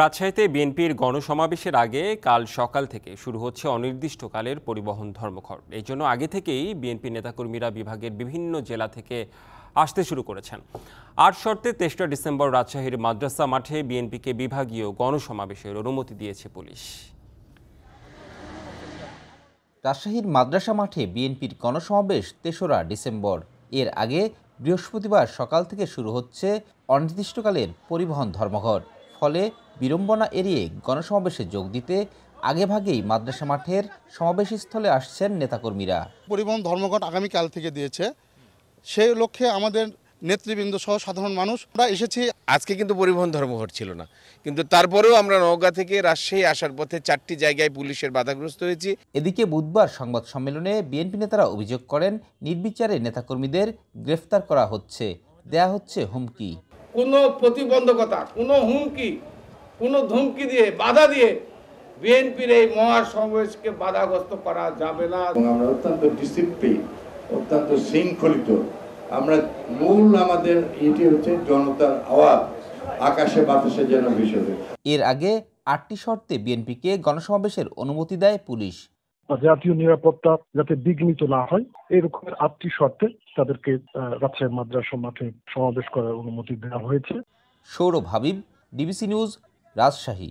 রাজশাহীতে বিএনপির গণসমাবেশের আগে কাল সকাল থেকে শুরু হচ্ছে অনির্দিষ্টকালের পরিবহন ধর্মঘট এই জন্য আগে থেকেই বিএনপি নেতাকর্মীরা বিভাগের বিভিন্ন জেলা থেকে আসতে শুরু করেছেন আট শর্তে তেসরা ডিসেম্বর রাজশাহীর মাদ্রাসা মাঠে বিএনপিকে বিভাগীয় গণসমাবেশের অনুমতি দিয়েছে পুলিশ রাজশাহীর মাদ্রাসা মাঠে বিএনপির গণসমাবেশ তেসরা ডিসেম্বর এর আগে বৃহস্পতিবার সকাল থেকে শুরু হচ্ছে অনির্দিষ্টকালের পরিবহন ধর্মঘট ফলে বিড়ম্বনা এড়িয়ে গণসমাবেশে যোগ দিতে আগেভাগেই মাদ্রাসা মাঠের সমাবেশস্থলে আসছেন নেতাকর্মীরা পরিবহন ধর্মঘট আগামীকাল থেকে দিয়েছে সেই লক্ষ্যে আমাদের নেতৃবৃন্দ সহ সাধারণ মানুষ আমরা এসেছি আজকে কিন্তু পরিবহন ধর্মঘট ছিল না কিন্তু তারপরেও আমরা নওগাঁ থেকে রাজশাহী আসার পথে চারটি জায়গায় পুলিশের বাধাগ্রস্ত হয়েছি এদিকে বুধবার সংবাদ সম্মেলনে বিএনপি নেতারা অভিযোগ করেন নির্বিচারে নেতাকর্মীদের গ্রেফতার করা হচ্ছে দেয়া হচ্ছে হুমকি কোনো প্রতিবন্ধকতা কোনো হুমকি কোনো ধমকি দিয়ে বাধা দিয়ে বিএনপির এই মহাসমাবেশকে বাধাগ্রস্ত করা যাবে না আমরা অত্যন্ত ডিসিপ্লিন অত্যন্ত শৃঙ্খলিত আমরা মূল আমাদের এটি হচ্ছে জনতার আওয়াজ আকাশে বাতাসে যেন বিষয় এর আগে আটটি শর্তে বিএনপিকে গণসমাবেশের অনুমতি দেয় পুলিশ জাতীয় নিরাপত্তা যাতে বিঘ্নিত না হয় এরকম আটটি শর্তে তাদেরকে রাজশাহী মাদ্রাসা মাঠে সমাবেশ করার অনুমতি দেওয়া হয়েছে সৌরভ হাবিব ডিবিসি নিউজ রাজশাহী